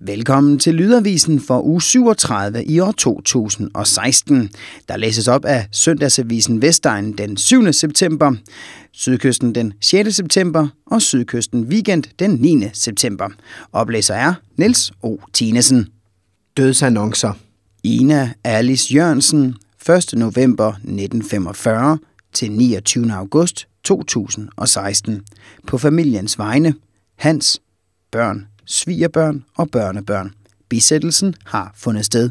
Velkommen til Lydavisen for uge 37 i år 2016, der læses op af Søndagsavisen Vestegn den 7. september, Sydkysten den 6. september og Sydkysten Weekend den 9. september. Oplæser er Niels O. Tinesen. Dødsannoncer. Ina Alice Jørgensen, 1. november 1945 til 29. august 2016. På familiens vegne, Hans, børn svigerbørn og børnebørn. Besættelsen har fundet sted.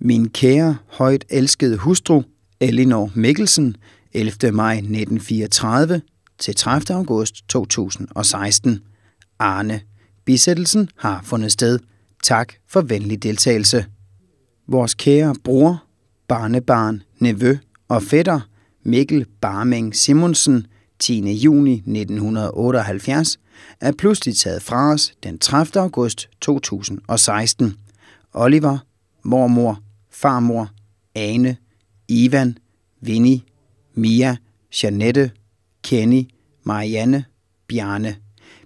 Min kære, højt elskede hustru, Elinor Mikkelsen, 11. maj 1934 til 30. august 2016. Arne. besættelsen har fundet sted. Tak for venlig deltagelse. Vores kære bror, barnebarn, nevø og fætter, Mikkel Barming Simonsen, 10. juni 1978 er pludselig taget fra os den 30. august 2016. Oliver, mormor, farmor, Ane, Ivan, Vinnie, Mia, Janette, Kenny, Marianne, Bjarne.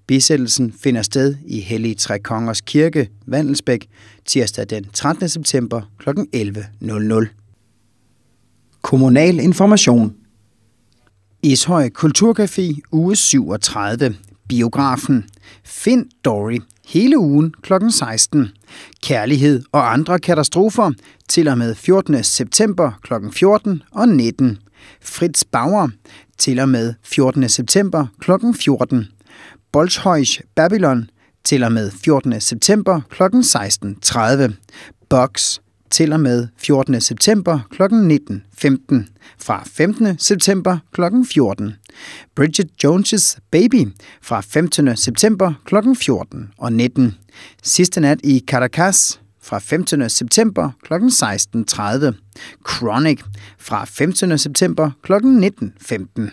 Bisættelsen finder sted i Hellig Tre Kongers Kirke, Vandelsbæk, tirsdag den 13. september kl. 11.00. Kommunal information Ishøj Kulturcafé, uge 37. Biografen. Find Dory hele ugen kl. 16. Kærlighed og andre katastrofer til og med 14. september kl. 14 og 19. Fritz Bauer til og med 14. september kl. 14. Bolshøjs Babylon til og med 14. september kl. 16.30. Box til og med 14. september kl. 19.15 fra 15. september kl. 14. Bridget Jones' Baby fra 15. september kl. 14 og 19. Sidste nat i Caracas fra 15. september kl. 16.30. Chronic fra 15. september kl. 19.15.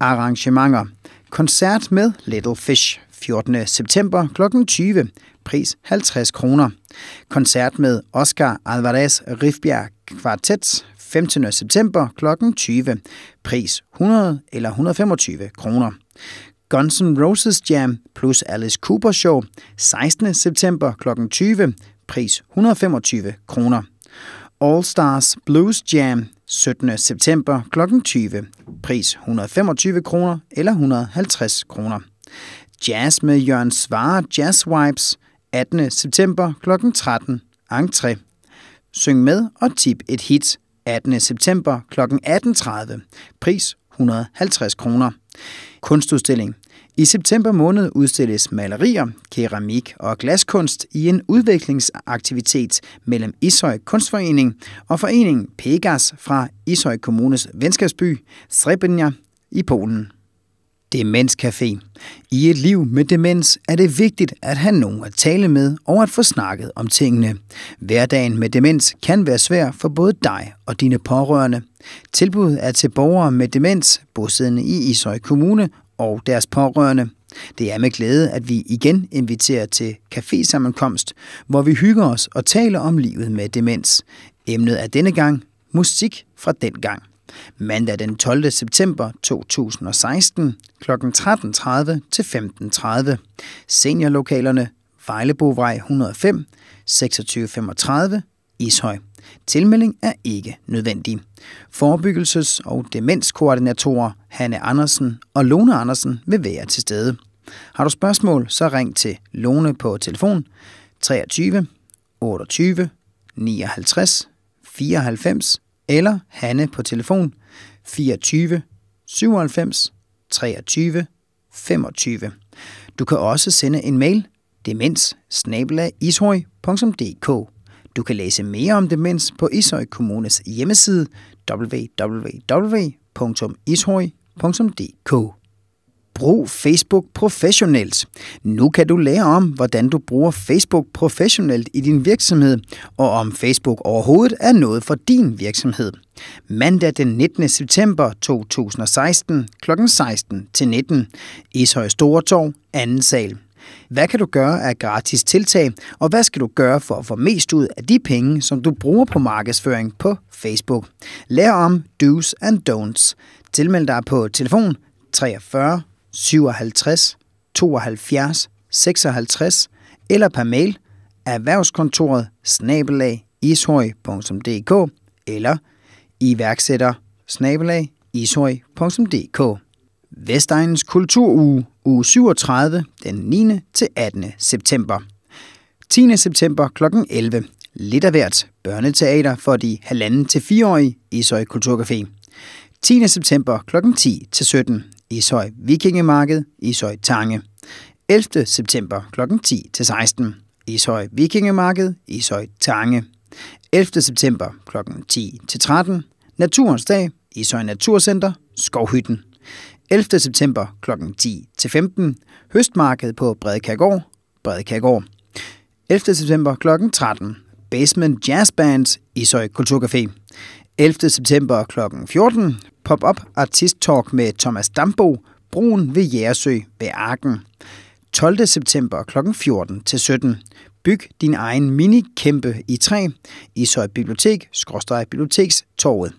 Arrangementer. Koncert med Little Fish 14. september kl. 20. Pris 50 kroner. Koncert med Oscar Alvarez Rifbjerg Kvartet 15. september kl. 20. Pris 100 eller 125 kroner. Guns N' Roses Jam plus Alice Cooper Show 16. september kl. 20. Pris 125 kroner. All Stars Blues Jam 17. september kl. 20. Pris 125 kroner eller 150 kroner. Jazz med Jørgen Svare Jazz Vibes 18. september kl. 13. Entré. Syng med og tip et hit. 18. september kl. 18.30. Pris 150 kroner. Kunstudstilling. I september måned udstilles malerier, keramik og glaskunst i en udviklingsaktivitet mellem Ishøj Kunstforening og foreningen Pegas fra Ishøj Kommunes venskabsby Srebenia i Polen. Demenscafé. I et liv med demens er det vigtigt at have nogen at tale med og at få snakket om tingene. Hverdagen med demens kan være svær for både dig og dine pårørende. Tilbuddet er til borgere med demens, bosiddende i Ishøj Kommune og deres pårørende. Det er med glæde, at vi igen inviterer til cafésammenkomst, hvor vi hygger os og taler om livet med demens. Emnet er denne gang musik fra den gang. Mandag den 12. september 2016 kl. 13.30 til 15.30. Seniorlokalerne Vejlebovej 105 2635 Ishøj. Tilmelding er ikke nødvendig. Forebyggelses- og demenskoordinatorer Hanne Andersen og Lone Andersen vil være til stede. Har du spørgsmål, så ring til Lone på telefon 23 28 59 94 eller Hanne på telefon 24 97 23 25. Du kan også sende en mail demens Du kan læse mere om demens på Ishøj Kommunes hjemmeside www.ishøj.dk. Brug Facebook professionelt. Nu kan du lære om, hvordan du bruger Facebook professionelt i din virksomhed, og om Facebook overhovedet er noget for din virksomhed. Mandag den 19. september 2016 kl. 16 til 19. Ishøj Stortorv, 2. sal. Hvad kan du gøre af gratis tiltag, og hvad skal du gøre for at få mest ud af de penge, som du bruger på markedsføring på Facebook? Lær om do's and don'ts. Tilmeld dig på telefon 43 57 72 56 eller per mail erhvervskontoret snabelag ishøj.dk eller iværksætter snabelag ishøj.dk. Vestegnens Kulturuge, uge 37, den 9. til 18. september. 10. september kl. 11. Lidt af hvert børneteater for de halvanden til fireårige Ishøj Kulturcafé. 10. september kl. 10 til 17. Ishøj Vikingemarked, Ishøj Tange. 11. september kl. 10 til 16. Ishøj Vikingemarked, Ishøj Tange. 11. september kl. 10 til 13. Naturens dag, Ishøj Naturcenter, Skovhytten. 11. september kl. 10 til 15. Høstmarked på Bredekærgård, Bredekærgård. 11. september kl. 13. Basement Jazz Band, Ishøj Kulturcafé. 11. september kl. 14. Pop-up Artist Talk med Thomas Dambo, Broen ved Jægersø ved Arken. 12. september kl. 14 til 17. Byg din egen mini-kæmpe i træ i Søj Bibliotek, skråstrej torvet.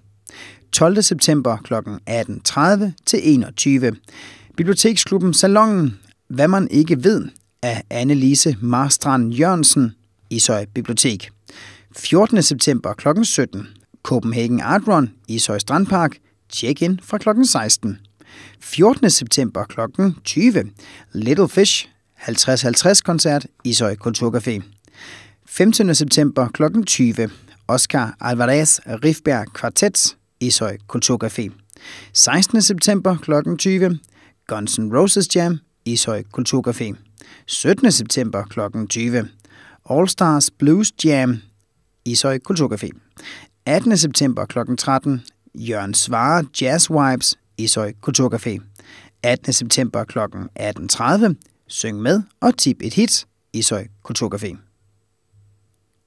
12. september kl. 18.30 til 21. Biblioteksklubben Salongen, hvad man ikke ved, af Anne-Lise Marstrand Jørgensen, i Søj Bibliotek. 14. september kl. 17 Copenhagen Art Run i Søj Strandpark. Check-in fra kl. 16. 14. september kl. 20. Little Fish 50-50-koncert i Søj Kulturcafé. 15. september kl. 20. Oscar Alvarez Rifbjerg Kvartet i Søj Kulturcafé. 16. september kl. 20. Guns N' Roses Jam i Søj Kulturcafé. 17. september kl. 20. All Stars Blues Jam Ishøj Kulturcafé. 18. september kl. 13. Jørgen Svare Jazz Vibes, Ishøj Kulturcafé. 18. september kl. 18.30. Syng med og tip et hit, Ishøj Kulturcafé.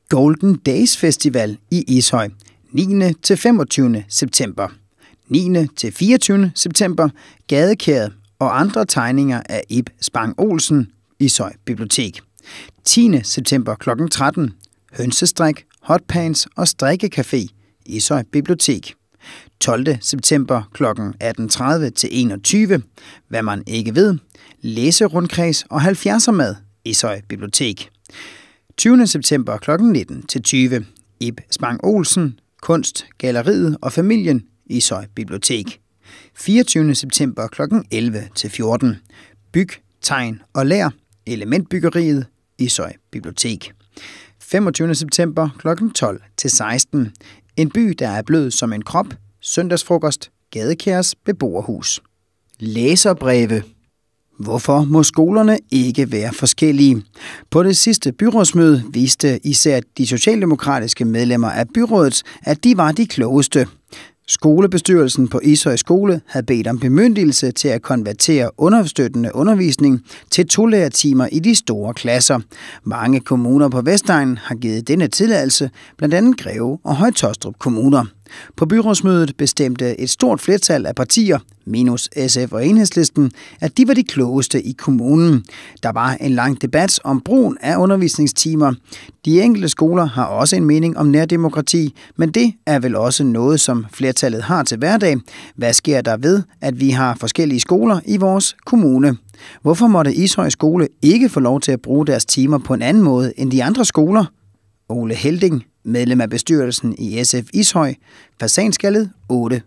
Golden Days Festival i Ishøj, 9. til 25. september. 9. til 24. september, Gadekæret og andre tegninger af Ib Spang Olsen, Ishøj Bibliotek. 10. september kl. 13. Hønsestrik hotpants og strikkecafé, Ishøj Bibliotek. 12. september kl. 18.30 til 21. Hvad man ikke ved. Læserundkreds og 70'er mad. Ishøj Bibliotek. 20. september kl. 19 til 20. Ib Spang Olsen. Kunst, Galleriet og Familien. i Søj Bibliotek. 24. september kl. 11 til 14. Byg, tegn og lær. Elementbyggeriet. i Søj Bibliotek. 25. september kl. 12 til 16. En by, der er blød som en krop, søndagsfrokost, gadekærs beboerhus. Læserbreve. Hvorfor må skolerne ikke være forskellige? På det sidste byrådsmøde viste især de socialdemokratiske medlemmer af byrådet, at de var de klogeste. Skolebestyrelsen på Ishøj Skole havde bedt om bemyndigelse til at konvertere understøttende undervisning til tolærertimer i de store klasser. Mange kommuner på Vestegnen har givet denne tilladelse, blandt andet Greve og Højtostrup kommuner. På byrådsmødet bestemte et stort flertal af partier, minus SF og Enhedslisten, at de var de klogeste i kommunen. Der var en lang debat om brugen af undervisningstimer. De enkelte skoler har også en mening om nærdemokrati, men det er vel også noget, som flertallet har til hverdag. Hvad sker der ved, at vi har forskellige skoler i vores kommune? Hvorfor måtte Ishøj Skole ikke få lov til at bruge deres timer på en anden måde end de andre skoler? Ole Helding medlem af bestyrelsen i SF Ishøj, fasanskaldet 8.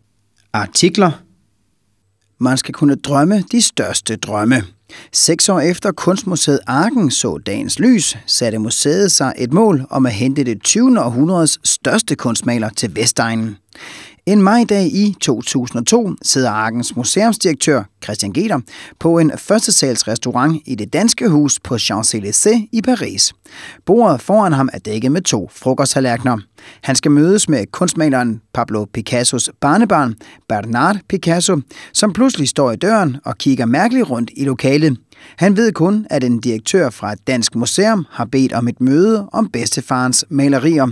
Artikler Man skal kunne drømme de største drømme. Seks år efter Kunstmuseet Arken så dagens lys, satte museet sig et mål om at hente det 20. århundredes største kunstmaler til Vestegnen. En majdag i 2002 sidder Arkens museumsdirektør Christian Geder på en førstesalsrestaurant i det danske hus på Champs-Élysées i Paris. Bordet foran ham er dækket med to frokosttallerkener. Han skal mødes med kunstmaleren Pablo Picassos barnebarn Bernard Picasso, som pludselig står i døren og kigger mærkeligt rundt i lokalet. Han ved kun, at en direktør fra et dansk museum har bedt om et møde om bedstefarens malerier.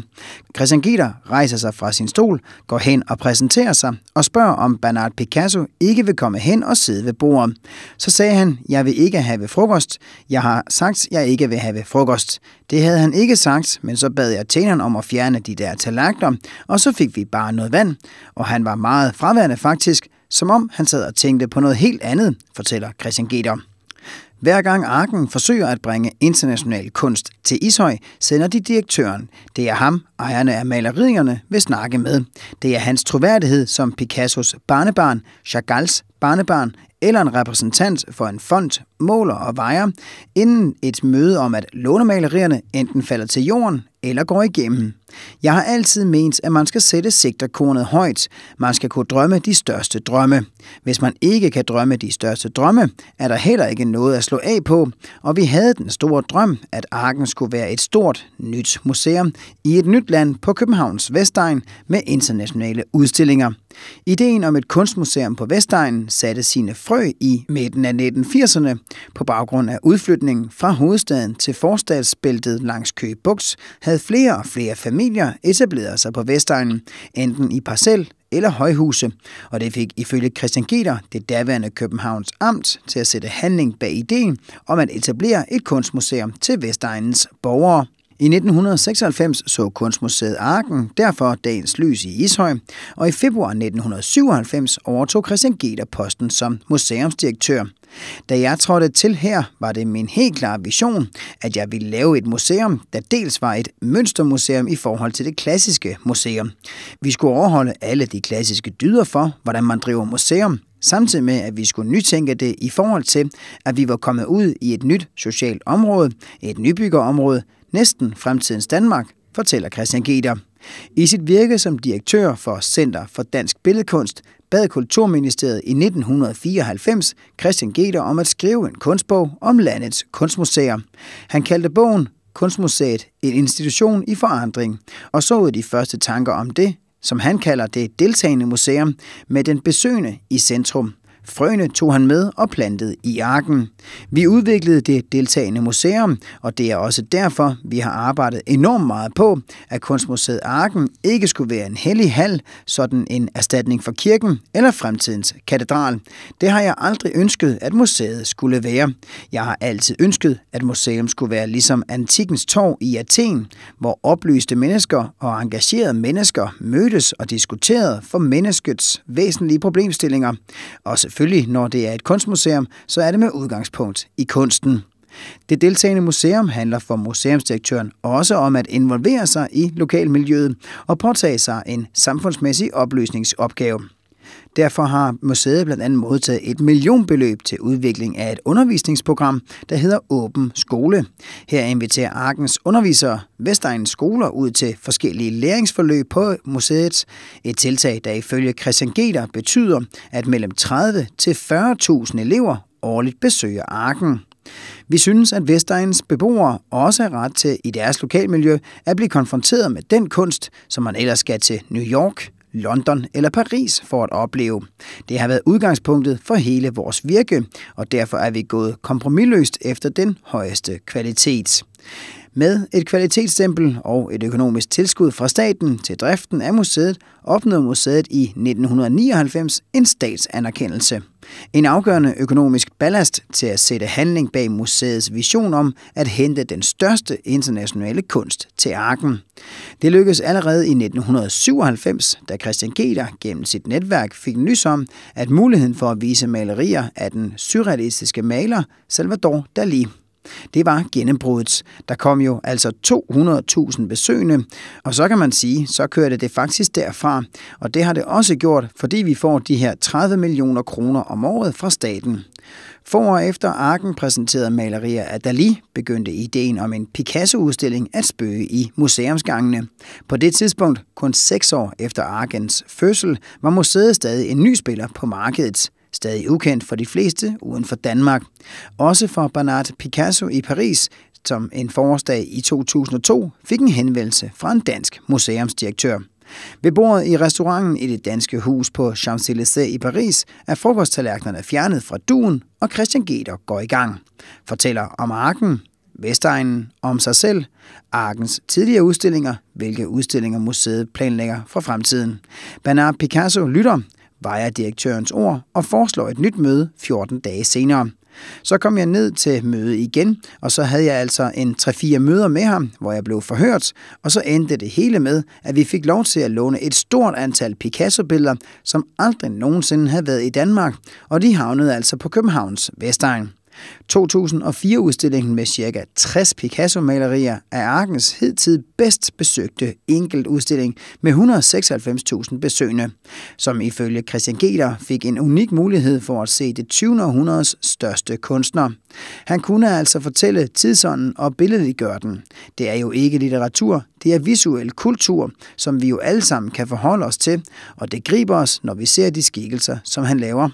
Christian Gitter rejser sig fra sin stol, går hen og præsenterer sig og spørger, om Bernard Picasso ikke vil komme hen og sidde ved bordet. Så sagde han, jeg vil ikke have frokost. Jeg har sagt, jeg ikke vil have frokost. Det havde han ikke sagt, men så bad jeg tjeneren om at fjerne de der tallerkener, og så fik vi bare noget vand. Og han var meget fraværende faktisk, som om han sad og tænkte på noget helt andet, fortæller Christian Gitter. Hver gang Arken forsøger at bringe international kunst til Ishøj, sender de direktøren. Det er ham, ejerne af malerierne, vil snakke med. Det er hans troværdighed som Picassos barnebarn, Chagalls barnebarn eller en repræsentant for en fond, måler og vejer, inden et møde om at lånemalerierne enten falder til jorden eller går igennem. Jeg har altid ment, at man skal sætte sigterkornet højt. Man skal kunne drømme de største drømme. Hvis man ikke kan drømme de største drømme, er der heller ikke noget at slå af på, og vi havde den store drøm, at Arken skulle være et stort, nyt museum i et nyt land på Københavns Vestegn med internationale udstillinger – Ideen om et kunstmuseum på Vestegnen satte sine frø i midten af 1980'erne på baggrund af udflytningen fra hovedstaden til forstadsbæltet langs Køge Buks, havde flere og flere familier etableret sig på Vestegnen, enten i parcel eller højhuse, og det fik ifølge Christian Gitter, det daværende Københavns Amt, til at sætte handling bag ideen om at etablere et kunstmuseum til Vestegnens borgere. I 1996 så Kunstmuseet Arken derfor dagens lys i Ishøj, og i februar 1997 overtog Christian Geder posten som museumsdirektør. Da jeg trådte til her, var det min helt klare vision, at jeg ville lave et museum, der dels var et mønstermuseum i forhold til det klassiske museum. Vi skulle overholde alle de klassiske dyder for, hvordan man driver museum, samtidig med at vi skulle nytænke det i forhold til, at vi var kommet ud i et nyt socialt område, et nybyggerområde, næsten fremtidens Danmark, fortæller Christian Geder. I sit virke som direktør for Center for Dansk Billedkunst bad Kulturministeriet i 1994 Christian Geder om at skrive en kunstbog om landets kunstmuseer. Han kaldte bogen Kunstmuseet en institution i forandring, og så de første tanker om det, som han kalder det deltagende museum, med den besøgende i centrum. Frøene tog han med og plantede i arken. Vi udviklede det deltagende museum, og det er også derfor, vi har arbejdet enormt meget på, at Kunstmuseet Arken ikke skulle være en hellig hal, sådan en erstatning for kirken eller fremtidens katedral. Det har jeg aldrig ønsket, at museet skulle være. Jeg har altid ønsket, at museum skulle være ligesom antikens torg i Athen, hvor oplyste mennesker og engagerede mennesker mødtes og diskuterede for menneskets væsentlige problemstillinger. Også selvfølgelig, når det er et kunstmuseum, så er det med udgangspunkt i kunsten. Det deltagende museum handler for museumsdirektøren også om at involvere sig i lokalmiljøet og påtage sig en samfundsmæssig opløsningsopgave. Derfor har museet blandt andet modtaget et millionbeløb til udvikling af et undervisningsprogram, der hedder Åben Skole. Her inviterer Arkens undervisere Vestegnens skoler ud til forskellige læringsforløb på museet. Et tiltag, der ifølge Christian Geder betyder, at mellem 30 til 40.000 elever årligt besøger Arken. Vi synes, at Vestegns beboere også er ret til i deres lokalmiljø at blive konfronteret med den kunst, som man ellers skal til New York London eller Paris for at opleve. Det har været udgangspunktet for hele vores virke, og derfor er vi gået kompromilløst efter den højeste kvalitet. Med et kvalitetsstempel og et økonomisk tilskud fra staten til driften af museet opnåede museet i 1999 en statsanerkendelse. En afgørende økonomisk ballast til at sætte handling bag museets vision om at hente den største internationale kunst til arken. Det lykkedes allerede i 1997, da Christian Geder gennem sit netværk fik nys om, at muligheden for at vise malerier af den surrealistiske maler Salvador Dalí det var gennembruddet. Der kom jo altså 200.000 besøgende, og så kan man sige, så kørte det faktisk derfra. Og det har det også gjort, fordi vi får de her 30 millioner kroner om året fra staten. Få år efter Arken præsenterede malerier af Dali, begyndte ideen om en Picasso-udstilling at spøge i museumsgangene. På det tidspunkt, kun seks år efter Arkens fødsel, var museet stadig en ny spiller på markedet stadig ukendt for de fleste uden for Danmark. Også for Bernard Picasso i Paris, som en forårsdag i 2002 fik en henvendelse fra en dansk museumsdirektør. Ved bordet i restauranten i det danske hus på Champs-Élysées i Paris er frokosttallerkenerne fjernet fra duen, og Christian Geder går i gang. Fortæller om Arken, Vestegnen, om sig selv, Arkens tidligere udstillinger, hvilke udstillinger museet planlægger for fremtiden. Bernard Picasso lytter, vejer direktørens ord og foreslår et nyt møde 14 dage senere. Så kom jeg ned til møde igen, og så havde jeg altså en 3-4 møder med ham, hvor jeg blev forhørt, og så endte det hele med, at vi fik lov til at låne et stort antal Picasso-billeder, som aldrig nogensinde havde været i Danmark, og de havnede altså på Københavns Vestegn. 2004-udstillingen med ca. 60 Picasso-malerier er Arkens hidtid bedst besøgte enkeltudstilling med 196.000 besøgende, som ifølge Christian Geder fik en unik mulighed for at se det 20. århundredes største kunstner. Han kunne altså fortælle tidsånden og billedliggøre den. Det er jo ikke litteratur, det er visuel kultur, som vi jo alle sammen kan forholde os til, og det griber os, når vi ser de skikkelser, som han laver.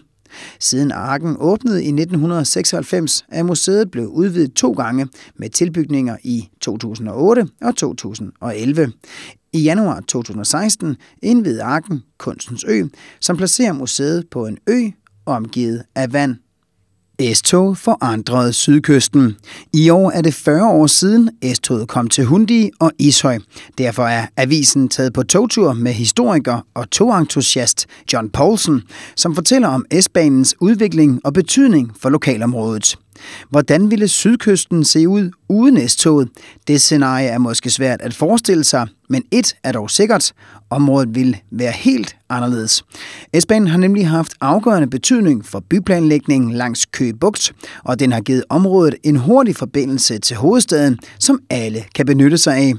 Siden arken åbnede i 1996 er museet blevet udvidet to gange med tilbygninger i 2008 og 2011. I januar 2016 indvidede arken Kunstens Ø, som placerer museet på en ø omgivet af vand. S-tog forandrede sydkysten. I år er det 40 år siden S-toget kom til Hundi og Ishøj. Derfor er avisen taget på togtur med historiker og togentusiast John Poulsen, som fortæller om S-banens udvikling og betydning for lokalområdet. Hvordan ville sydkysten se ud uden S-toget? Det scenarie er måske svært at forestille sig, men et er dog sikkert, området vil være helt anderledes. S-banen har nemlig haft afgørende betydning for byplanlægningen langs Køge Bugt, og den har givet området en hurtig forbindelse til hovedstaden, som alle kan benytte sig af.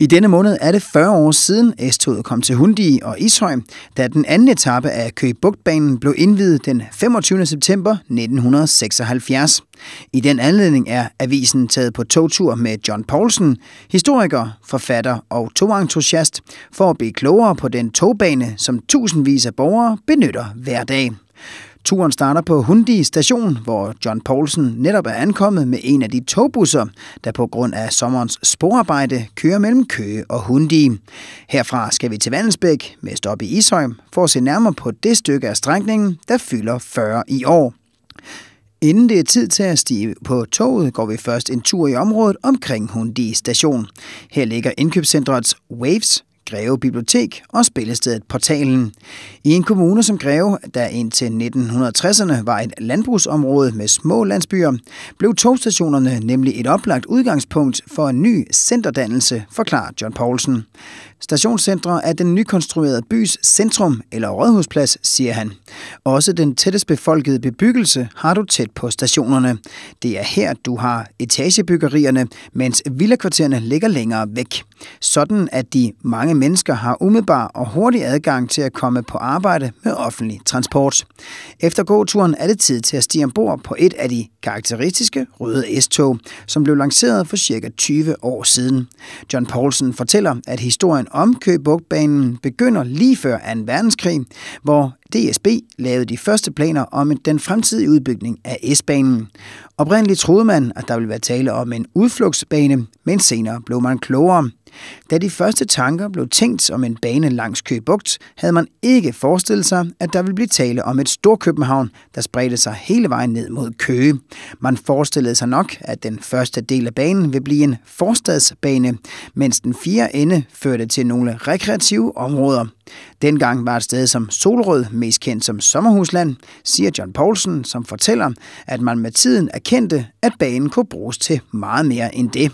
I denne måned er det 40 år siden S-toget kom til Hundi og Ishøj, da den anden etape af Køge Bugtbanen blev indvidet den 25. september 1976. I den anledning er avisen taget på togtur med John Paulsen, historiker, forfatter og togentusiast, for at blive klogere på den togbane, som tusindvis af borgere benytter hver dag. Turen starter på Hundi station, hvor John Paulsen netop er ankommet med en af de togbusser, der på grund af sommerens sporarbejde kører mellem Køge og Hundi. Herfra skal vi til Vandensbæk med stop i Ishøj for at se nærmere på det stykke af strækningen, der fylder 40 i år. Inden det er tid til at stige på toget, går vi først en tur i området omkring Hundi station. Her ligger indkøbscentrets Waves, Greve Bibliotek og spillestedet Portalen. I en kommune som Greve, der indtil 1960'erne var et landbrugsområde med små landsbyer, blev togstationerne nemlig et oplagt udgangspunkt for en ny centerdannelse, forklarer John Poulsen. Stationscentre er den nykonstruerede bys centrum eller rådhusplads, siger han. Også den tættest befolkede bebyggelse har du tæt på stationerne. Det er her, du har etagebyggerierne, mens villakvartererne ligger længere væk. Sådan at de mange mennesker har umiddelbar og hurtig adgang til at komme på arbejde med offentlig transport. Efter gåturen er det tid til at stige ombord på et af de karakteristiske røde S-tog, som blev lanceret for cirka 20 år siden. John Paulsen fortæller, at historien historien om Køge Bugtbanen begynder lige før 2. verdenskrig, hvor DSB lavede de første planer om den fremtidige udbygning af S-banen. Oprindeligt troede man, at der ville være tale om en udflugtsbane, men senere blev man klogere. Da de første tanker blev tænkt som en bane langs Købugt, havde man ikke forestillet sig, at der ville blive tale om et stort København, der spredte sig hele vejen ned mod Køge. Man forestillede sig nok, at den første del af banen ville blive en forstadsbane, mens den fire ende førte til nogle rekreative områder. Dengang var et sted som Solrød mest kendt som sommerhusland, siger John Poulsen, som fortæller, at man med tiden erkendte, at banen kunne bruges til meget mere end det.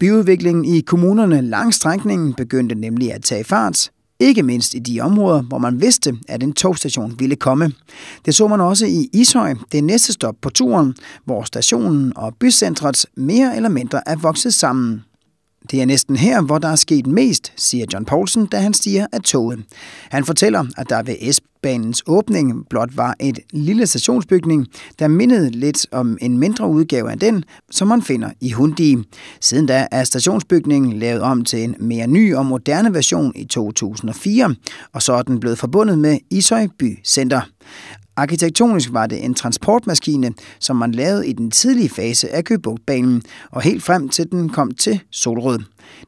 Byudviklingen i kommunerne langs strækningen begyndte nemlig at tage fart, ikke mindst i de områder, hvor man vidste, at en togstation ville komme. Det så man også i Ishøj, det næste stop på turen, hvor stationen og bycentret mere eller mindre er vokset sammen. Det er næsten her, hvor der er sket mest, siger John Poulsen, da han stiger af toget. Han fortæller, at der ved S-banens åbning blot var et lille stationsbygning, der mindede lidt om en mindre udgave af den, som man finder i Hundi. Siden da er stationsbygningen lavet om til en mere ny og moderne version i 2004, og så er den blevet forbundet med Ishøj By Center. Arkitektonisk var det en transportmaskine, som man lavede i den tidlige fase af Købugtbanen, og helt frem til den kom til Solrød.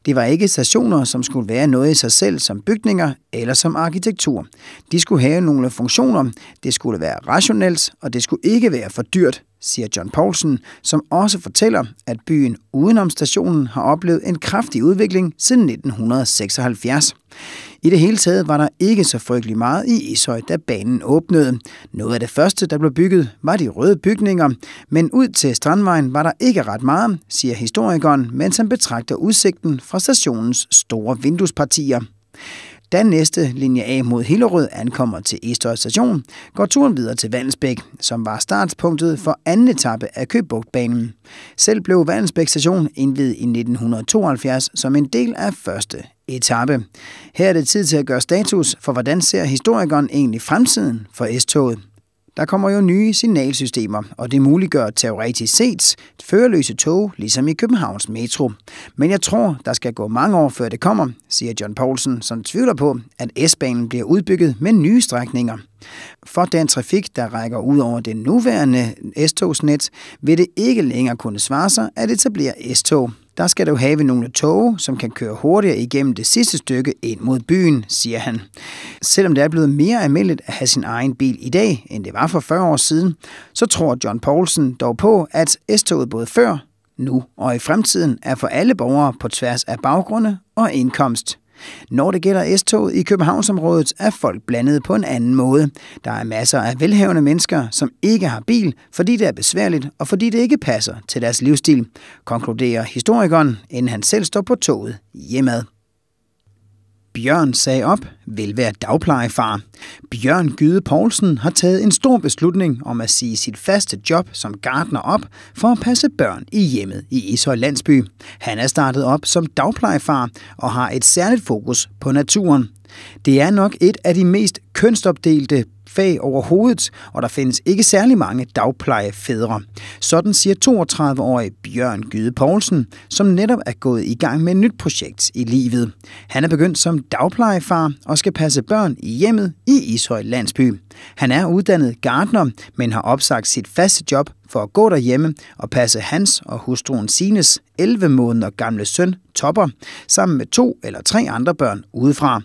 Det var ikke stationer, som skulle være noget i sig selv som bygninger eller som arkitektur. De skulle have nogle funktioner, det skulle være rationelt, og det skulle ikke være for dyrt, siger John Poulsen, som også fortæller, at byen udenom stationen har oplevet en kraftig udvikling siden 1976. I det hele taget var der ikke så frygtelig meget i Ishøj, da banen åbnede. Noget af det første, der blev bygget, var de røde bygninger, men ud til Strandvejen var der ikke ret meget, siger historikeren, mens han betragter udsigten fra stationens store vinduespartier. Da næste linje A mod Hillerød ankommer til Estøj station, går turen videre til Vandsbæk, som var startpunktet for anden etape af Købugtbanen. Selv blev Vandsbæk station indvidet i 1972 som en del af første etape. Her er det tid til at gøre status for, hvordan ser historikeren egentlig fremtiden for S-toget. Der kommer jo nye signalsystemer, og det muliggør teoretisk set førerløse tog, ligesom i Københavns Metro. Men jeg tror, der skal gå mange år, før det kommer, siger John Poulsen, som tvivler på, at S-banen bliver udbygget med nye strækninger. For den trafik, der rækker ud over det nuværende S-togsnet, vil det ikke længere kunne svare sig at etablere S-tog. Der skal du have nogle tog, som kan køre hurtigere igennem det sidste stykke ind mod byen, siger han. Selvom det er blevet mere almindeligt at have sin egen bil i dag, end det var for 40 år siden, så tror John Paulsen dog på, at S-toget både før, nu og i fremtiden er for alle borgere på tværs af baggrunde og indkomst. Når det gælder S-toget i Københavnsområdet, er folk blandet på en anden måde. Der er masser af velhavende mennesker, som ikke har bil, fordi det er besværligt og fordi det ikke passer til deres livsstil, konkluderer historikeren, inden han selv står på toget hjemad. Bjørn sagde op, vil være dagplejefar. Bjørn Gyde Poulsen har taget en stor beslutning om at sige sit faste job som gartner op for at passe børn i hjemmet i Ishøj Landsby. Han er startet op som dagplejefar og har et særligt fokus på naturen. Det er nok et af de mest kønsopdelte fag overhovedet, og der findes ikke særlig mange dagplejefædre. Sådan siger 32-årig Bjørn Gyde Poulsen, som netop er gået i gang med et nyt projekt i livet. Han er begyndt som dagplejefar og skal passe børn i hjemmet i Ishøj Landsby. Han er uddannet gardner, men har opsagt sit faste job for at gå derhjemme og passe hans og hustruen Sines 11 måneder gamle søn Topper sammen med to eller tre andre børn udefra.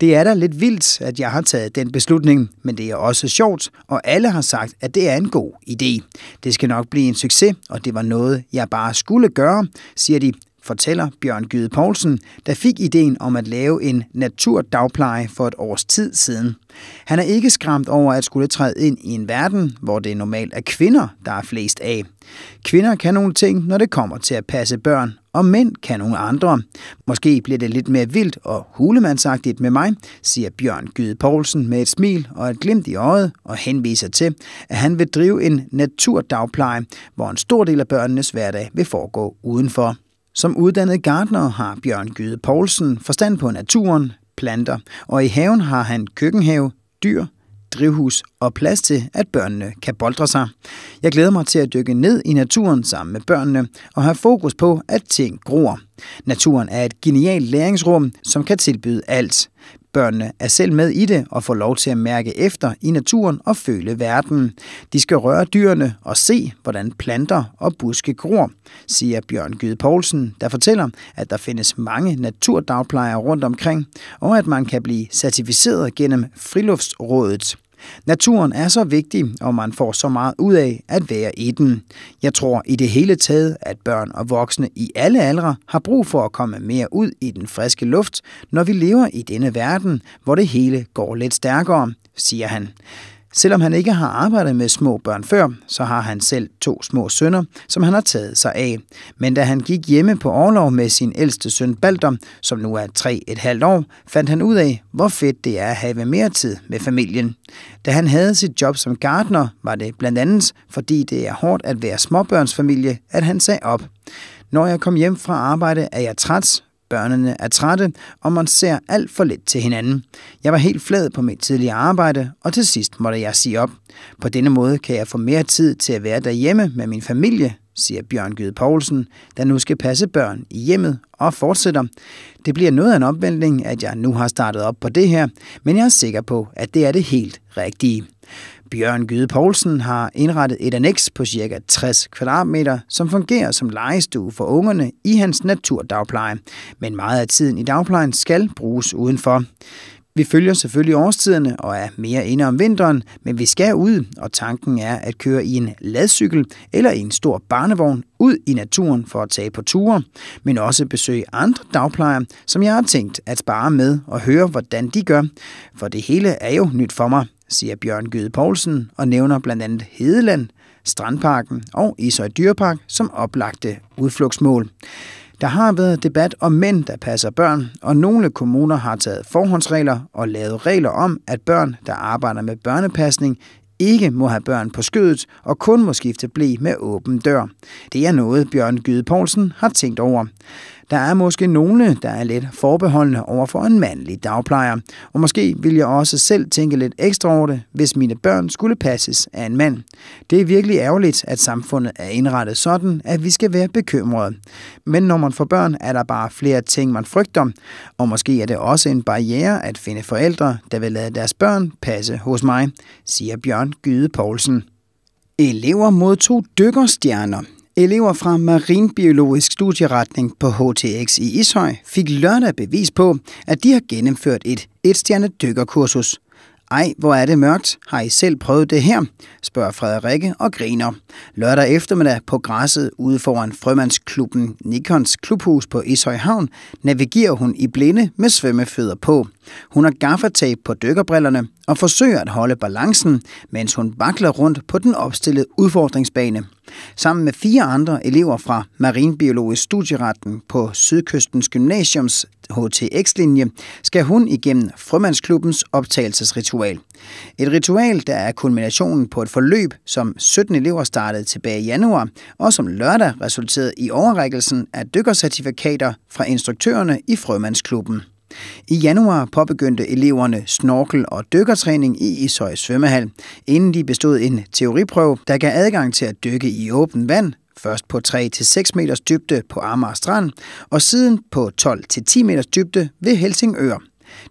Det er da lidt vildt, at jeg har taget den beslutning, men det er også sjovt, og alle har sagt, at det er en god idé. Det skal nok blive en succes, og det var noget, jeg bare skulle gøre, siger de fortæller Bjørn Gyde Poulsen, der fik ideen om at lave en naturdagpleje for et års tid siden. Han er ikke skræmt over at skulle træde ind i en verden, hvor det normalt er kvinder, der er flest af. Kvinder kan nogle ting, når det kommer til at passe børn, og mænd kan nogle andre. Måske bliver det lidt mere vildt og hulemandsagtigt med mig, siger Bjørn Gyde Poulsen med et smil og et glimt i øjet og henviser til, at han vil drive en naturdagpleje, hvor en stor del af børnenes hverdag vil foregå udenfor. Som uddannet gartner har Bjørn Gyde Poulsen forstand på naturen, planter, og i haven har han køkkenhave, dyr, drivhus og plads til, at børnene kan boldre sig. Jeg glæder mig til at dykke ned i naturen sammen med børnene og have fokus på, at ting gror. Naturen er et genialt læringsrum, som kan tilbyde alt. Børnene er selv med i det og får lov til at mærke efter i naturen og føle verden. De skal røre dyrene og se, hvordan planter og buske gror, siger Bjørn Gyde Poulsen, der fortæller, at der findes mange naturdagplejere rundt omkring, og at man kan blive certificeret gennem Friluftsrådet. Naturen er så vigtig, og man får så meget ud af at være i den. Jeg tror i det hele taget, at børn og voksne i alle aldre har brug for at komme mere ud i den friske luft, når vi lever i denne verden, hvor det hele går lidt stærkere, siger han. Selvom han ikke har arbejdet med små børn før, så har han selv to små sønner, som han har taget sig af. Men da han gik hjemme på overlov med sin ældste søn Baldom, som nu er halvt år, fandt han ud af, hvor fedt det er at have mere tid med familien. Da han havde sit job som gartner, var det blandt andet, fordi det er hårdt at være småbørnsfamilie, at han sagde op. Når jeg kom hjem fra arbejde, er jeg træt, Børnene er trætte, og man ser alt for lidt til hinanden. Jeg var helt flad på mit tidligere arbejde, og til sidst måtte jeg sige op. På denne måde kan jeg få mere tid til at være derhjemme med min familie, siger Bjørn Gyde Poulsen, der nu skal passe børn i hjemmet og fortsætter. Det bliver noget af en omvæltning, at jeg nu har startet op på det her, men jeg er sikker på, at det er det helt rigtige. Bjørn Gyde Poulsen har indrettet et annex på ca. 60 kvadratmeter, som fungerer som legestue for ungerne i hans naturdagpleje. Men meget af tiden i dagplejen skal bruges udenfor. Vi følger selvfølgelig årstiderne og er mere inde om vinteren, men vi skal ud, og tanken er at køre i en ladcykel eller i en stor barnevogn ud i naturen for at tage på ture, men også besøge andre dagplejere, som jeg har tænkt at spare med og høre, hvordan de gør, for det hele er jo nyt for mig siger Bjørn Gyde Poulsen og nævner blandt andet Hedeland, Strandparken og Ishøj Dyrepark som oplagte udflugtsmål. Der har været debat om mænd, der passer børn, og nogle kommuner har taget forhåndsregler og lavet regler om, at børn, der arbejder med børnepasning, ikke må have børn på skødet og kun må skifte blæ med åben dør. Det er noget, Bjørn Gyde Poulsen har tænkt over. Der er måske nogle, der er lidt forbeholdende over for en mandlig dagplejer, og måske vil jeg også selv tænke lidt ekstra over det, hvis mine børn skulle passes af en mand. Det er virkelig ærgerligt, at samfundet er indrettet sådan, at vi skal være bekymrede. Men når man får børn, er der bare flere ting, man frygter, og måske er det også en barriere at finde forældre, der vil lade deres børn passe hos mig, siger Bjørn Gyde Poulsen. Elever modtog dykkerstjerner. Elever fra Marinbiologisk Studieretning på HTX i Ishøj fik lørdag bevis på, at de har gennemført et etstjernet dykkerkursus. Ej, hvor er det mørkt. Har I selv prøvet det her? spørger Frederikke og griner. Lørdag eftermiddag på græsset ude foran frømandsklubben Nikons klubhus på Ishøj Havn navigerer hun i blinde med svømmefødder på. Hun har gaffertape på dykkerbrillerne og forsøger at holde balancen, mens hun vakler rundt på den opstillede udfordringsbane. Sammen med fire andre elever fra Marinbiologisk Studieretten på Sydkystens Gymnasiums HTX-linje, skal hun igennem Frømandsklubbens optagelsesritual. Et ritual, der er kulminationen på et forløb, som 17 elever startede tilbage i januar, og som lørdag resulterede i overrækkelsen af dykkercertifikater fra instruktørerne i Frømandsklubben. I januar påbegyndte eleverne snorkel- og dykkertræning i Ishøj Svømmehal, inden de bestod en teoriprøve, der gav adgang til at dykke i åbent vand, først på 3-6 meters dybde på Amager Strand, og siden på 12-10 meters dybde ved Helsingør.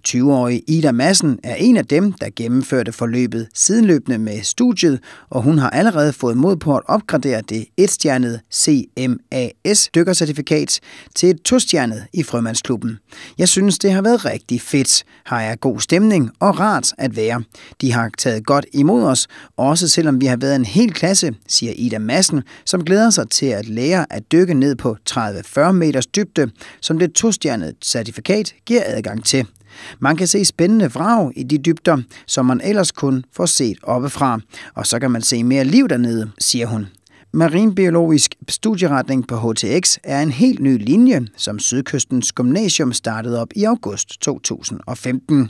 20-årige Ida Massen er en af dem, der gennemførte forløbet sidenløbende med studiet, og hun har allerede fået mod på at opgradere det etstjernede CMAS-dykkercertifikat til et tostjernet i Frømandsklubben. Jeg synes, det har været rigtig fedt, har jeg god stemning og rart at være. De har taget godt imod os, også selvom vi har været en hel klasse, siger Ida Massen, som glæder sig til at lære at dykke ned på 30-40 meters dybde, som det tostjernede certifikat giver adgang til. Man kan se spændende vrag i de dybder, som man ellers kun får set oppefra, og så kan man se mere liv dernede, siger hun. Marinbiologisk studieretning på HTX er en helt ny linje, som Sydkystens Gymnasium startede op i august 2015.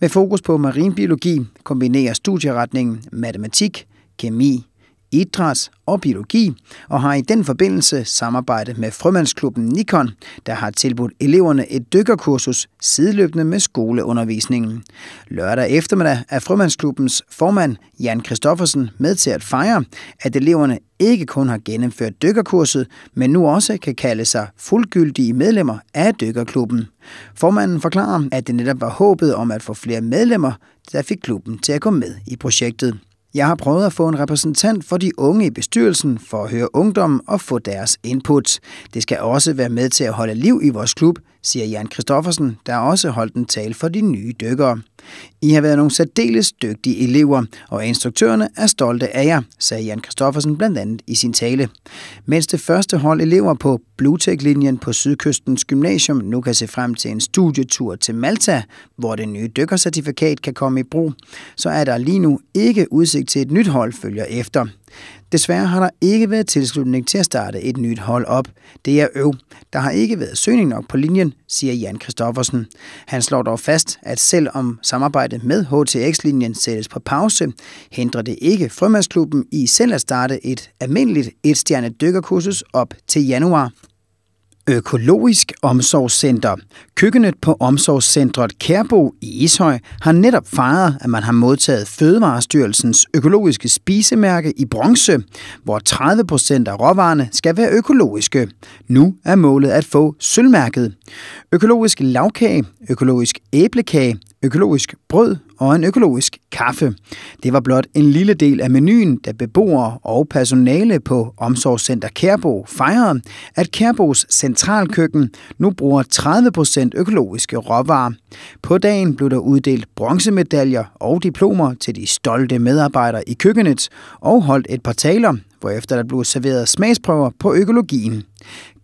Med fokus på marinbiologi kombinerer studieretningen matematik, kemi, idræt og biologi, og har i den forbindelse samarbejde med frømandsklubben Nikon, der har tilbudt eleverne et dykkerkursus sideløbende med skoleundervisningen. Lørdag eftermiddag er frømandsklubbens formand Jan Kristoffersen med til at fejre, at eleverne ikke kun har gennemført dykkerkurset, men nu også kan kalde sig fuldgyldige medlemmer af dykkerklubben. Formanden forklarer, at det netop var håbet om at få flere medlemmer, der fik klubben til at gå med i projektet. Jeg har prøvet at få en repræsentant for de unge i bestyrelsen for at høre ungdommen og få deres input. Det skal også være med til at holde liv i vores klub, siger Jan Kristoffersen, der også holdt en tale for de nye dykkere. I har været nogle særdeles dygtige elever, og instruktørerne er stolte af jer, sagde Jan Kristoffersen blandt andet i sin tale. Mens det første hold elever på Bluetech-linjen på Sydkystens Gymnasium nu kan se frem til en studietur til Malta, hvor det nye dykkercertifikat kan komme i brug, så er der lige nu ikke udsigt til et nyt hold følger efter. Desværre har der ikke været tilslutning til at starte et nyt hold op. Det er øv. Der har ikke været søgning nok på linjen, siger Jan Kristoffersen. Han slår dog fast, at selvom samarbejdet med HTX-linjen sættes på pause, hindrer det ikke Frømandsklubben i selv at starte et almindeligt etstjernet dykkerkursus op til januar økologisk omsorgscenter. Køkkenet på omsorgscentret Kærbo i Ishøj har netop fejret, at man har modtaget Fødevarestyrelsens økologiske spisemærke i bronze, hvor 30 procent af råvarerne skal være økologiske. Nu er målet at få sølvmærket. Økologisk lavkage, økologisk æblekage, økologisk brød, og en økologisk kaffe. Det var blot en lille del af menuen, da beboere og personale på Omsorgscenter Kærbo fejrede, at Kærbos centralkøkken nu bruger 30% økologiske råvarer. På dagen blev der uddelt bronzemedaljer og diplomer til de stolte medarbejdere i køkkenet og holdt et par taler, hvorefter der blev serveret smagsprøver på økologien.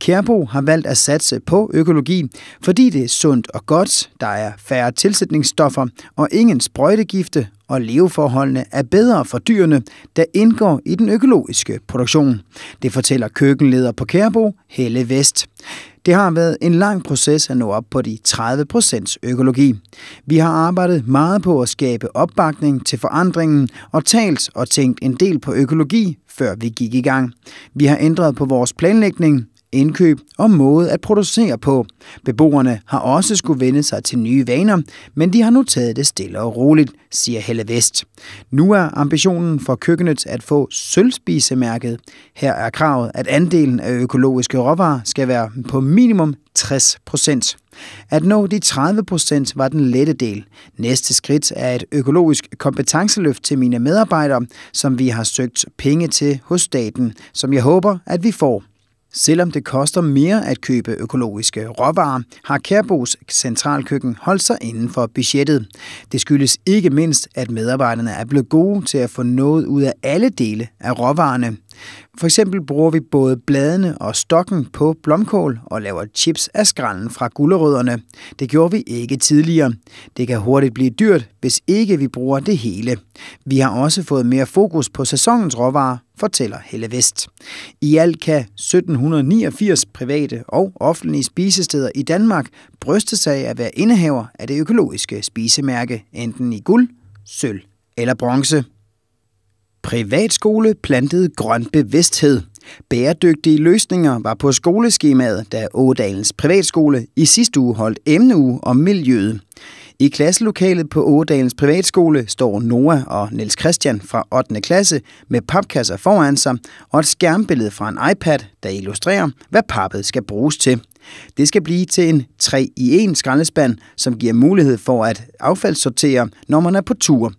Kærbo har valgt at satse på økologi, fordi det er sundt og godt, der er færre tilsætningsstoffer og ingen sprøjtegifte, og leveforholdene er bedre for dyrene, der indgår i den økologiske produktion. Det fortæller køkkenleder på Kærbo, Helle Vest. Det har været en lang proces at nå op på de 30% økologi. Vi har arbejdet meget på at skabe opbakning til forandringen og talt og tænkt en del på økologi, før vi gik i gang. Vi har ændret på vores planlægning, indkøb og måde at producere på. Beboerne har også skulle vende sig til nye vaner, men de har nu taget det stille og roligt, siger Helle Vest. Nu er ambitionen for køkkenet at få sølvspisemærket. Her er kravet, at andelen af økologiske råvarer skal være på minimum 60 procent. At nå de 30 procent var den lette del. Næste skridt er et økologisk kompetenceløft til mine medarbejdere, som vi har søgt penge til hos staten, som jeg håber, at vi får. Selvom det koster mere at købe økologiske råvarer, har Kærbos centralkøkken holdt sig inden for budgettet. Det skyldes ikke mindst, at medarbejderne er blevet gode til at få noget ud af alle dele af råvarerne. For eksempel bruger vi både bladene og stokken på blomkål og laver chips af skrallen fra gulerødderne. Det gjorde vi ikke tidligere. Det kan hurtigt blive dyrt, hvis ikke vi bruger det hele. Vi har også fået mere fokus på sæsonens råvarer fortæller Helle Vest. I alt kan 1789 private og offentlige spisesteder i Danmark bryste sig af at være indehaver af det økologiske spisemærke, enten i guld, sølv eller bronze. Privatskole plantede grøn bevidsthed. Bæredygtige løsninger var på skoleskemaet, da Ådalens Privatskole i sidste uge holdt emneuge om miljøet. I klasselokalet på Ådalens Privatskole står Noah og Niels Christian fra 8. klasse med papkasser foran sig og et skærmbillede fra en iPad, der illustrerer, hvad pappet skal bruges til. Det skal blive til en 3 i 1 skraldespand, som giver mulighed for at affaldssortere, når man er på tur.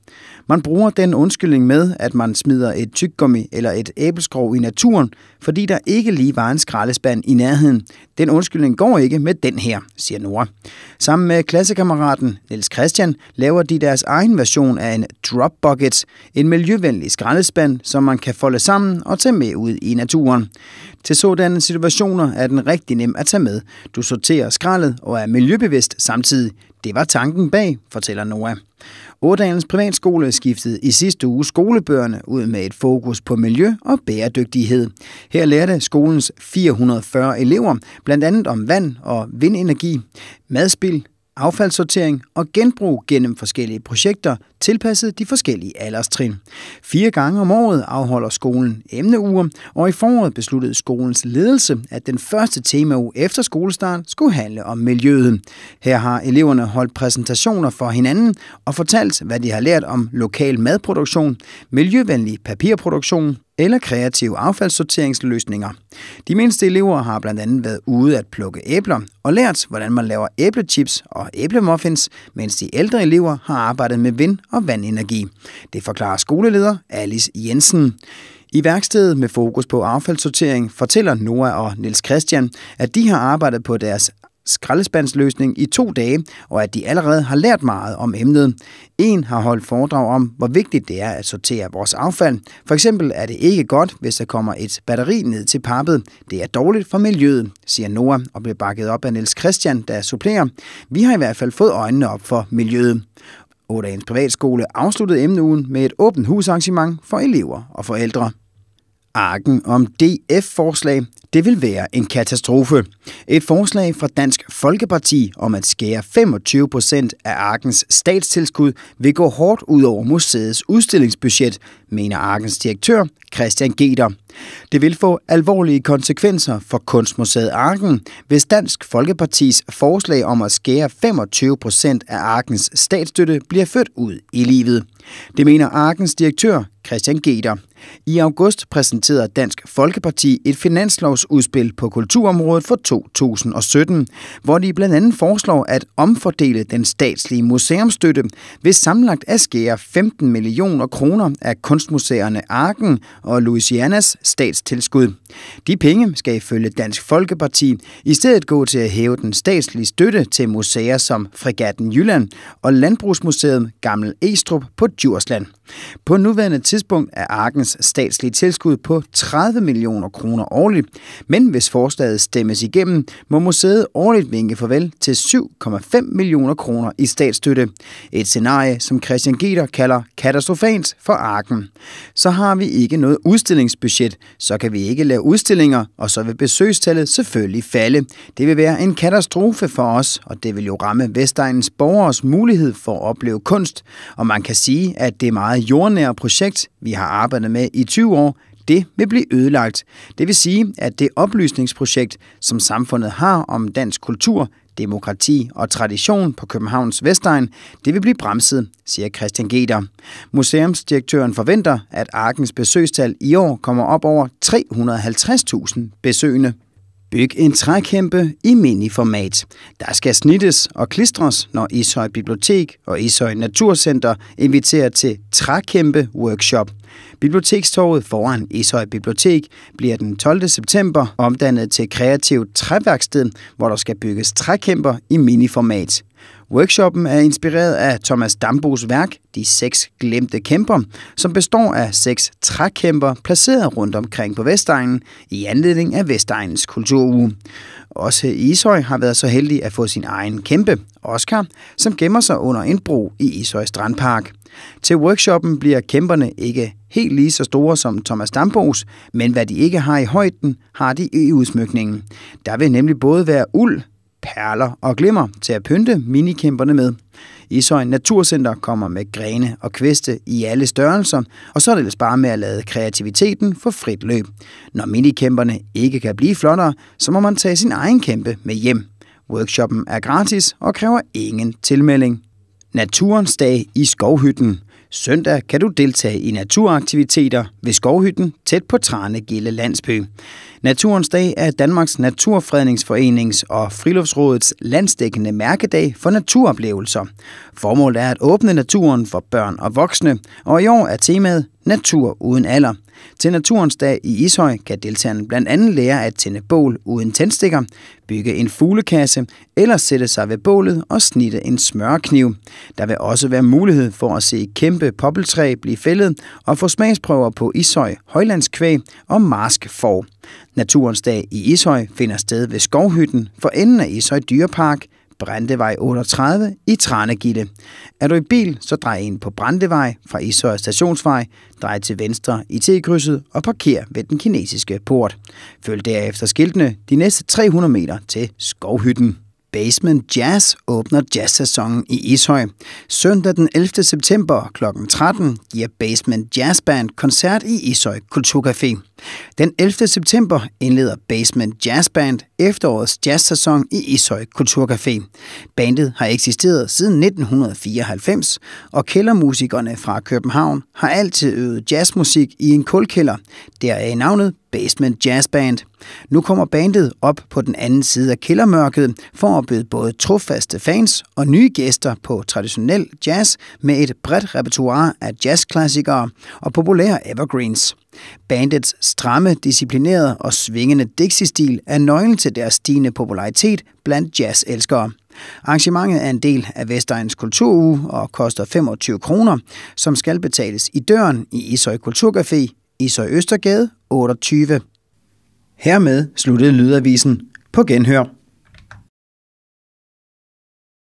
Man bruger den undskyldning med, at man smider et tyggegummi eller et æbleskrog i naturen, fordi der ikke lige var en skraldespand i nærheden. Den undskyldning går ikke med den her, siger Nora. Sammen med klassekammeraten Niels Christian laver de deres egen version af en drop bucket, en miljøvenlig skraldespand, som man kan folde sammen og tage med ud i naturen. Til sådanne situationer er den rigtig nem at tage med. Du sorterer skraldet og er miljøbevidst samtidig. Det var tanken bag, fortæller Noah. Årdalens privatskole skiftede i sidste uge skolebøgerne ud med et fokus på miljø og bæredygtighed. Her lærte skolens 440 elever blandt andet om vand og vindenergi, madspil, affaldssortering og genbrug gennem forskellige projekter tilpasset de forskellige alderstrin. Fire gange om året afholder skolen emneuger, og i foråret besluttede skolens ledelse, at den første temauge efter skolestart skulle handle om miljøet. Her har eleverne holdt præsentationer for hinanden og fortalt, hvad de har lært om lokal madproduktion, miljøvenlig papirproduktion, eller kreative affaldssorteringsløsninger. De mindste elever har blandt andet været ude at plukke æbler og lært, hvordan man laver æblechips og æblemuffins, mens de ældre elever har arbejdet med vind- og vandenergi. Det forklarer skoleleder Alice Jensen. I værkstedet med fokus på affaldssortering fortæller Noah og Nils Christian, at de har arbejdet på deres skraldespandsløsning i to dage, og at de allerede har lært meget om emnet. En har holdt foredrag om, hvor vigtigt det er at sortere vores affald. For eksempel er det ikke godt, hvis der kommer et batteri ned til pappet. Det er dårligt for miljøet, siger Noah og bliver bakket op af Niels Christian, der supplerer. Vi har i hvert fald fået øjnene op for miljøet. Ådagens Privatskole afsluttede emneugen med et åbent husarrangement for elever og forældre arken om DF-forslag, det vil være en katastrofe. Et forslag fra Dansk Folkeparti om at skære 25 procent af arkens statstilskud vil gå hårdt ud over museets udstillingsbudget, mener arkens direktør Christian Geter. Det vil få alvorlige konsekvenser for Kunstmuseet Arken, hvis Dansk Folkepartis forslag om at skære 25 procent af arkens statsstøtte bliver ført ud i livet. Det mener Arkens direktør Christian Geder. I august præsenterede Dansk Folkeparti et finanslovsudspil på kulturområdet for 2017, hvor de blandt andet foreslår at omfordele den statslige museumstøtte ved samlet at skære 15 millioner kroner af kunstmuseerne Arken og Louisianas statstilskud. De penge skal ifølge Dansk Folkeparti i stedet gå til at hæve den statslige støtte til museer som Fregatten Jylland og Landbrugsmuseet Gammel Estrup på Djursland. På nuværende tidspunkt er Arkens statslige tilskud på 30 millioner kroner årligt, men hvis forslaget stemmes igennem, må museet årligt vinke farvel til 7,5 millioner kroner i statsstøtte. Et scenarie, som Christian Geter kalder katastrofans for Arken. Så har vi ikke noget udstillingsbudget, så kan vi ikke lave udstillinger, og så vil besøgstallet selvfølgelig falde. Det vil være en katastrofe for os, og det vil jo ramme Vestegnens borgers mulighed for at opleve kunst, og man kan sige, sige, at det meget jordnære projekt, vi har arbejdet med i 20 år, det vil blive ødelagt. Det vil sige, at det oplysningsprojekt, som samfundet har om dansk kultur, demokrati og tradition på Københavns Vestegn, det vil blive bremset, siger Christian Geder. Museumsdirektøren forventer, at Arkens besøgstal i år kommer op over 350.000 besøgende. Byg en trækæmpe i miniformat. Der skal snittes og klistres, når Ishøj Bibliotek og Ishøj Naturcenter inviterer til trækæmpe workshop. Bibliotekstorvet foran Ishøj Bibliotek bliver den 12. september omdannet til kreativt træværksted, hvor der skal bygges trækæmper i miniformat. Workshoppen er inspireret af Thomas Dambos værk, De seks glemte kæmper, som består af seks trækæmper placeret rundt omkring på Vestegnen i anledning af Vestegnens kulturuge. Også Ishøj har været så heldig at få sin egen kæmpe, Oscar, som gemmer sig under en bro i Ishøj Strandpark. Til workshoppen bliver kæmperne ikke helt lige så store som Thomas Dambos, men hvad de ikke har i højden, har de i udsmykningen. Der vil nemlig både være uld, perler og glimmer til at pynte minikæmperne med. Ishøj Naturcenter kommer med grene og kviste i alle størrelser, og så er det ellers bare med at lade kreativiteten få frit løb. Når minikæmperne ikke kan blive flottere, så må man tage sin egen kæmpe med hjem. Workshoppen er gratis og kræver ingen tilmelding. Naturens dag i skovhytten – Søndag kan du deltage i naturaktiviteter ved Skovhytten tæt på Gille Landsby. Naturens Dag er Danmarks Naturfredningsforenings og Friluftsrådets landsdækkende mærkedag for naturoplevelser. Formålet er at åbne naturen for børn og voksne, og i år er temaet Natur uden alder – til Naturens Dag i Ishøj kan deltagerne blandt andet lære at tænde bål uden tændstikker, bygge en fuglekasse eller sætte sig ved bålet og snitte en smørkniv. Der vil også være mulighed for at se kæmpe poppeltræ blive fældet og få smagsprøver på Ishøj, højlandskvæg og marskfor. Naturens Dag i Ishøj finder sted ved Skovhytten for enden af Ishøj Dyrepark – Brandevej 38 i Tranegilde. Er du i bil, så drej ind på Brandevej fra Ishøj Stationsvej, drej til venstre i T-krydset og parker ved den kinesiske port. Følg derefter skiltene de næste 300 meter til Skovhytten. Basement Jazz åbner jazzsæsonen i Ishøj. Søndag den 11. september kl. 13 giver Basement Jazz Band koncert i Ishøj Kulturcafé. Den 11. september indleder Basement Jazz Band efterårets jazzsæson i Ishøj Kulturcafé. Bandet har eksisteret siden 1994, og kældermusikerne fra København har altid øvet jazzmusik i en kulkælder, i navnet Basement Jazz Band. Nu kommer bandet op på den anden side af kældermørket for at byde både trofaste fans og nye gæster på traditionel jazz med et bredt repertoire af jazzklassikere og populære evergreens. Bandets stramme, disciplinerede og svingende Dixie-stil er nøglen til deres stigende popularitet blandt jazzelskere. Arrangementet er en del af Vestegns Kulturuge og koster 25 kroner, som skal betales i døren i Ishøj Kulturcafé, Ishøj Østergade 28. Hermed sluttede Lydavisen på genhør.